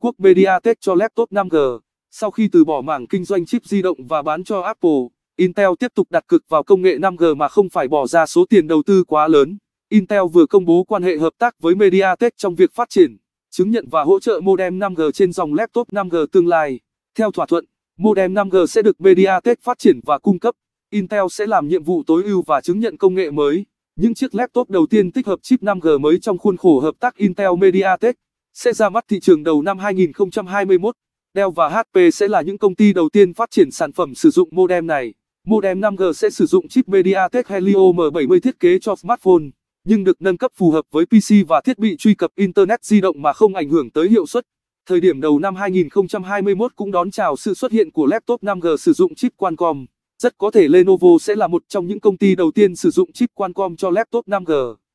Quốc MediaTek cho laptop 5G. Sau khi từ bỏ mảng kinh doanh chip di động và bán cho Apple, Intel tiếp tục đặt cực vào công nghệ 5G mà không phải bỏ ra số tiền đầu tư quá lớn. Intel vừa công bố quan hệ hợp tác với MediaTek trong việc phát triển, chứng nhận và hỗ trợ modem 5G trên dòng laptop 5G tương lai. Theo thỏa thuận, modem 5G sẽ được MediaTek phát triển và cung cấp. Intel sẽ làm nhiệm vụ tối ưu và chứng nhận công nghệ mới. Những chiếc laptop đầu tiên tích hợp chip 5G mới trong khuôn khổ hợp tác Intel MediaTek sẽ ra mắt thị trường đầu năm 2021. Dell và HP sẽ là những công ty đầu tiên phát triển sản phẩm sử dụng modem này. Modem 5G sẽ sử dụng chip MediaTek Helio M70 thiết kế cho smartphone, nhưng được nâng cấp phù hợp với PC và thiết bị truy cập Internet di động mà không ảnh hưởng tới hiệu suất. Thời điểm đầu năm 2021 cũng đón chào sự xuất hiện của laptop 5G sử dụng chip Qualcomm. Rất có thể Lenovo sẽ là một trong những công ty đầu tiên sử dụng chip Qualcomm cho laptop 5G.